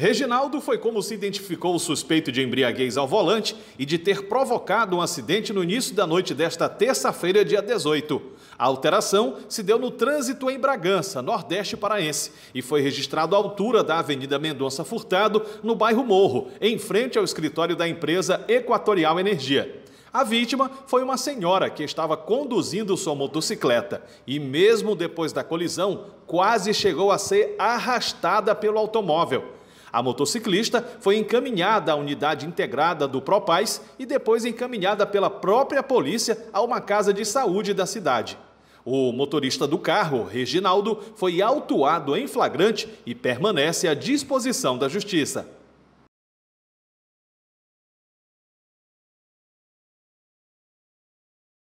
Reginaldo foi como se identificou o suspeito de embriaguez ao volante e de ter provocado um acidente no início da noite desta terça-feira, dia 18. A alteração se deu no trânsito em Bragança, Nordeste Paraense, e foi registrado à altura da Avenida Mendonça Furtado, no bairro Morro, em frente ao escritório da empresa Equatorial Energia. A vítima foi uma senhora que estava conduzindo sua motocicleta e, mesmo depois da colisão, quase chegou a ser arrastada pelo automóvel. A motociclista foi encaminhada à unidade integrada do Propaz e depois encaminhada pela própria polícia a uma casa de saúde da cidade. O motorista do carro, Reginaldo, foi autuado em flagrante e permanece à disposição da Justiça.